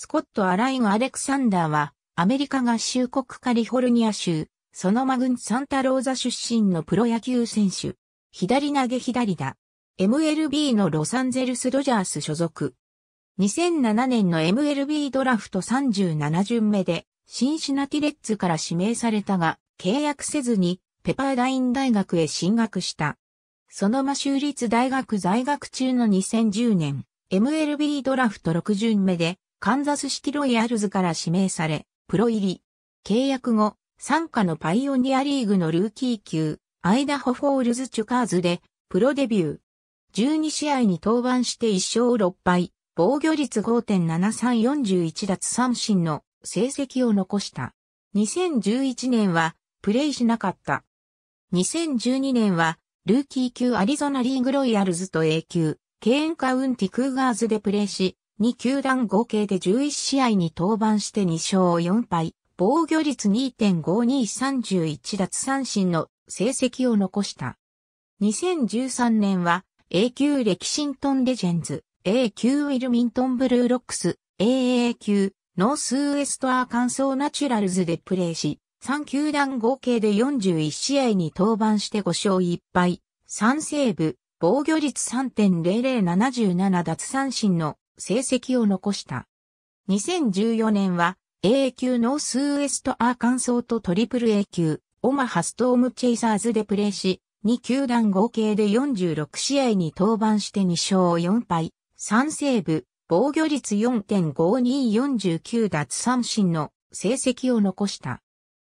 スコット・アライン・アレクサンダーは、アメリカ合衆国カリフォルニア州、ソノマン・サンタローザ出身のプロ野球選手。左投げ左打。MLB のロサンゼルス・ドジャース所属。2007年の MLB ドラフト37巡目で、シンシナティレッツから指名されたが、契約せずに、ペパーダイン大学へ進学した。そのま州立大学在学中の2010年、MLB ドラフト6巡目で、カンザスシロイヤルズから指名され、プロ入り。契約後、参加のパイオニアリーグのルーキー級、アイダホフォールズチュカーズで、プロデビュー。12試合に登板して1勝6敗、防御率5.7341奪三振の成績を残した。2011年は、プレイしなかった。2012年は、ルーキー級アリゾナリーグロイヤルズと A 級、ケーンカウンティクーガーズでプレーし、2球団合計で11試合に登板して2勝4敗、防御率2.5231奪三振の成績を残した。2013年は A 級レキシントンレジェンズ、A 級ウィルミントンブルーロックス、AA 級ノースウエストアーカンソーナチュラルズでプレーし、3球団合計で41試合に登板して5勝1敗、3セーブ、防御率3.0077奪三振の成績を残した。2014年は A 級ノースウエストアーカンソーとトリプル A 級オマハストームチェイサーズでプレーし、2球団合計で46試合に登板して2勝4敗、3セーブ、防御率4.5249奪三振の成績を残した。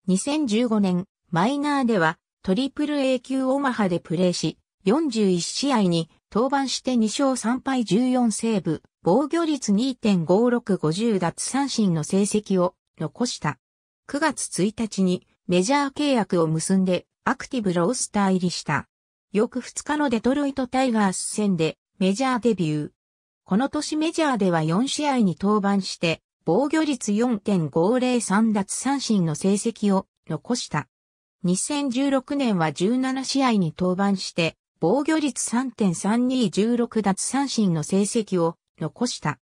2015年、マイナーではトリプル A 級オマハでプレーし、41試合に登板して2勝3敗14セーブ、防御率2.5650奪三振の成績を残した。9月1日にメジャー契約を結んでアクティブロースター入りした。翌2日のデトロイトタイガース戦でメジャーデビュー。この年メジャーでは4試合に登板して防御率4.503奪三振の成績を残した。2016年は17試合に登板して防御率3.3216奪三振の成績を残した。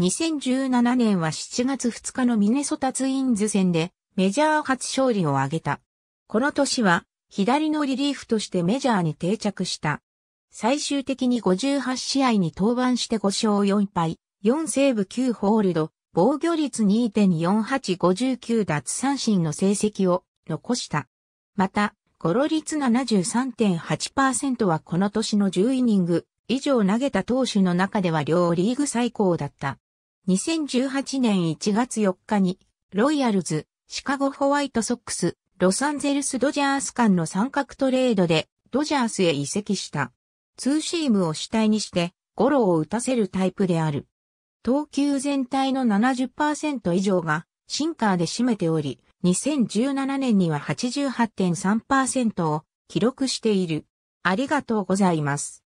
2017年は7月2日のミネソタツインズ戦でメジャー初勝利を挙げた。この年は左のリリーフとしてメジャーに定着した。最終的に58試合に登板して5勝4敗、4セーブ9ホールド、防御率2.4859奪三振の成績を残した。また、ゴロ率73.8%はこの年の10イニング以上投げた投手の中では両リーグ最高だった。2018年1月4日に、ロイヤルズ、シカゴホワイトソックス、ロサンゼルスドジャース間の三角トレードで、ドジャースへ移籍した。ツーシームを主体にして、ゴロを打たせるタイプである。投球全体の70%以上がシンカーで占めており、2017年には88.3%を記録している。ありがとうございます。